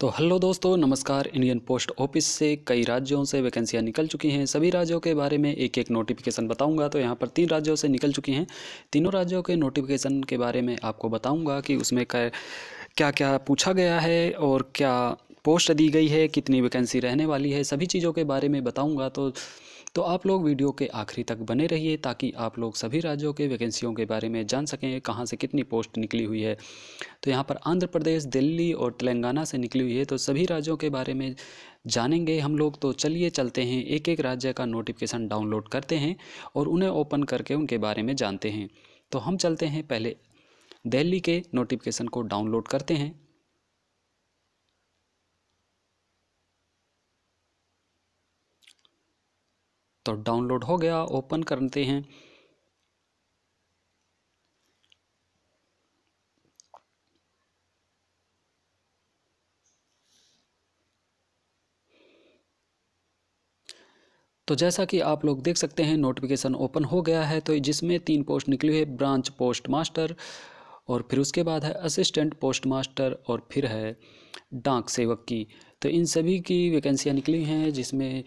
तो हेलो दोस्तों नमस्कार इंडियन पोस्ट ऑफिस से कई राज्यों से वैकेंसियां निकल चुकी हैं सभी राज्यों के बारे में एक एक नोटिफिकेशन बताऊंगा तो यहाँ पर तीन राज्यों से निकल चुकी हैं तीनों राज्यों के नोटिफिकेशन के बारे में आपको बताऊंगा कि उसमें क्या क्या क्या पूछा गया है और क्या पोस्ट दी गई है कितनी वैकेंसी रहने वाली है सभी चीज़ों के बारे में बताऊँगा तो तो आप लोग वीडियो के आखिरी तक बने रहिए ताकि आप लोग सभी राज्यों के वैकेंसियों के बारे में जान सकें कहाँ से कितनी पोस्ट निकली हुई है तो यहाँ पर आंध्र प्रदेश दिल्ली और तेलंगाना से निकली हुई है तो सभी राज्यों के बारे में जानेंगे हम लोग तो चलिए चलते हैं एक एक राज्य का नोटिफिकेशन डाउनलोड करते हैं और उन्हें ओपन करके उनके बारे में जानते हैं तो हम चलते हैं पहले दिल्ली के नोटिफिकेशन को डाउनलोड करते हैं तो डाउनलोड हो गया ओपन करते हैं तो जैसा कि आप लोग देख सकते हैं नोटिफिकेशन ओपन हो गया है तो जिसमें तीन पोस्ट निकली है ब्रांच पोस्ट मास्टर और फिर उसके बाद है असिस्टेंट पोस्ट मास्टर और फिर है डाक सेवक की तो इन सभी की वैकेंसियां निकली हैं जिसमें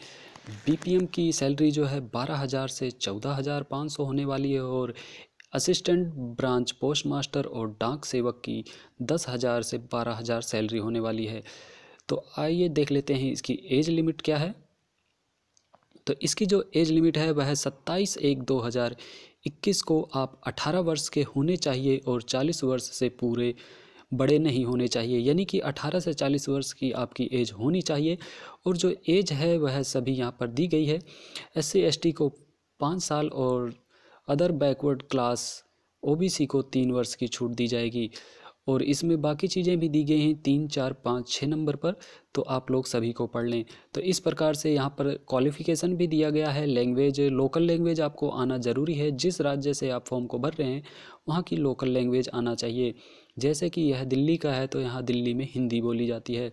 बीपीएम की सैलरी जो है बारह हज़ार से चौदह हज़ार पाँच सौ होने वाली है और असिस्टेंट ब्रांच पोस्ट मास्टर और डाक सेवक की दस हज़ार से बारह हज़ार सैलरी होने वाली है तो आइए देख लेते हैं इसकी एज लिमिट क्या है तो इसकी जो एज लिमिट है वह सत्ताईस एक दो हज़ार इक्कीस को आप अठारह वर्ष के होने चाहिए और चालीस वर्ष से पूरे बड़े नहीं होने चाहिए यानी कि 18 से 40 वर्ष की आपकी एज होनी चाहिए और जो एज है वह सभी यहाँ पर दी गई है एस सी को पाँच साल और अदर बैकवर्ड क्लास ओबीसी को तीन वर्ष की छूट दी जाएगी और इसमें बाकी चीज़ें भी दी गई हैं तीन चार पाँच छः नंबर पर तो आप लोग सभी को पढ़ लें तो इस प्रकार से यहाँ पर क्वालिफिकेशन भी दिया गया है लैंग्वेज लोकल लैंग्वेज आपको आना ज़रूरी है जिस राज्य से आप फॉर्म को भर रहे हैं वहाँ की लोकल लैंग्वेज आना चाहिए जैसे कि यह दिल्ली का है तो यहाँ दिल्ली में हिंदी बोली जाती है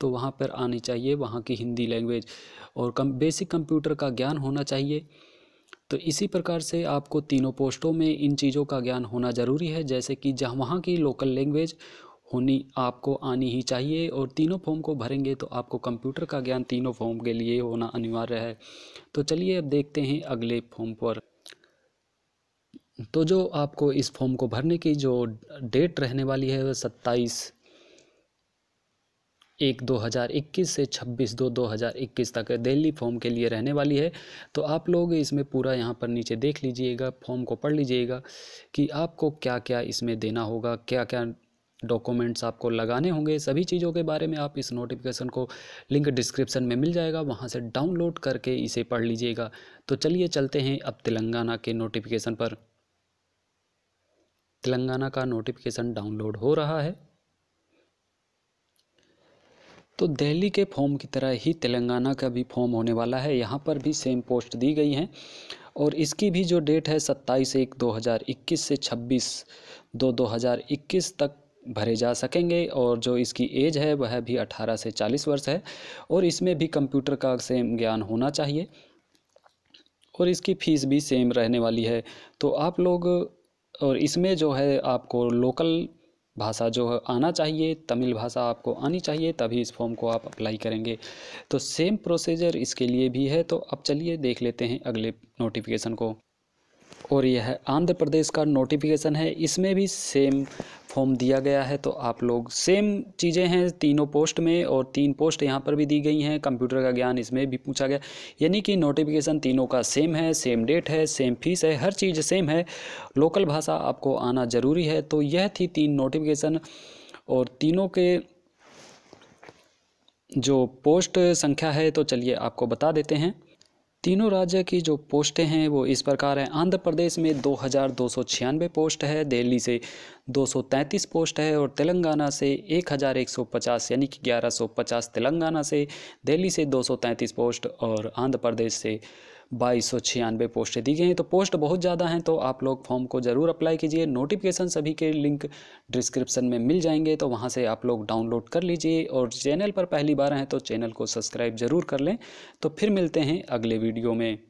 तो वहाँ पर आनी चाहिए वहाँ की हिंदी लैंग्वेज और कम बेसिक कंप्यूटर का ज्ञान होना चाहिए तो इसी प्रकार से आपको तीनों पोस्टों में इन चीज़ों का ज्ञान होना ज़रूरी है जैसे कि जहाँ वहाँ की लोकल लैंग्वेज होनी आपको आनी ही चाहिए और तीनों फॉर्म को भरेंगे तो आपको कंप्यूटर का ज्ञान तीनों फॉर्म के लिए होना अनिवार्य है तो चलिए अब देखते हैं अगले फॉर्म पर तो जो आपको इस फॉर्म को भरने की जो डेट रहने वाली है वह सत्ताईस एक दो हज़ार इक्कीस से छब्बीस दो दो हज़ार इक्कीस तक दिल्ली फॉर्म के लिए रहने वाली है तो आप लोग इसमें पूरा यहाँ पर नीचे देख लीजिएगा फॉर्म को पढ़ लीजिएगा कि आपको क्या क्या इसमें देना होगा क्या क्या डॉक्यूमेंट्स आपको लगाने होंगे सभी चीज़ों के बारे में आप इस नोटिफिकेशन को लिंक डिस्क्रिप्शन में मिल जाएगा वहाँ से डाउनलोड करके इसे पढ़ लीजिएगा तो चलिए चलते हैं अब तेलंगाना के नोटिफिकेशन पर तेलंगाना का नोटिफिकेशन डाउनलोड हो रहा है तो दिल्ली के फॉर्म की तरह ही तेलंगाना का भी फॉर्म होने वाला है यहाँ पर भी सेम पोस्ट दी गई हैं और इसकी भी जो डेट है सत्ताईस एक दो हज़ार इक्कीस से छब्बीस दो दो हज़ार इक्कीस तक भरे जा सकेंगे और जो इसकी एज है वह भी अठारह से चालीस वर्ष है और इसमें भी कंप्यूटर का सेम ज्ञान होना चाहिए और इसकी फ़ीस भी सेम रहने वाली है तो आप लोग और इसमें जो है आपको लोकल भाषा जो है आना चाहिए तमिल भाषा आपको आनी चाहिए तभी इस फॉर्म को आप अप्लाई करेंगे तो सेम प्रोसीजर इसके लिए भी है तो अब चलिए देख लेते हैं अगले नोटिफिकेशन को और यह आंध्र प्रदेश का नोटिफिकेशन है इसमें भी सेम फॉर्म दिया गया है तो आप लोग सेम चीज़ें हैं तीनों पोस्ट में और तीन पोस्ट यहाँ पर भी दी गई हैं कंप्यूटर का ज्ञान इसमें भी पूछा गया यानी कि नोटिफिकेशन तीनों का सेम है सेम डेट है सेम फीस है हर चीज़ सेम है लोकल भाषा आपको आना ज़रूरी है तो यह थी तीन नोटिफिकेशन और तीनों के जो पोस्ट संख्या है तो चलिए आपको बता देते हैं तीनों राज्य की जो पोस्टें हैं वो इस प्रकार हैं आंध्र प्रदेश में दो हज़ार दो सौ छियानवे पोस्ट है दिल्ली से दो सौ तैंतीस पोस्ट है और तेलंगाना से एक हज़ार एक सौ पचास यानी कि ग्यारह सौ पचास तेलंगाना से दिल्ली से दो सौ तैंतीस पोस्ट और आंध्र प्रदेश से बाईस पोस्टें दी गई हैं तो पोस्ट बहुत ज़्यादा हैं तो आप लोग फॉर्म को ज़रूर अप्लाई कीजिए नोटिफिकेशन सभी के लिंक डिस्क्रिप्सन में मिल जाएंगे तो वहाँ से आप लोग डाउनलोड कर लीजिए और चैनल पर पहली बार हैं तो चैनल को सब्सक्राइब ज़रूर कर लें तो फिर मिलते हैं अगले वीडियो में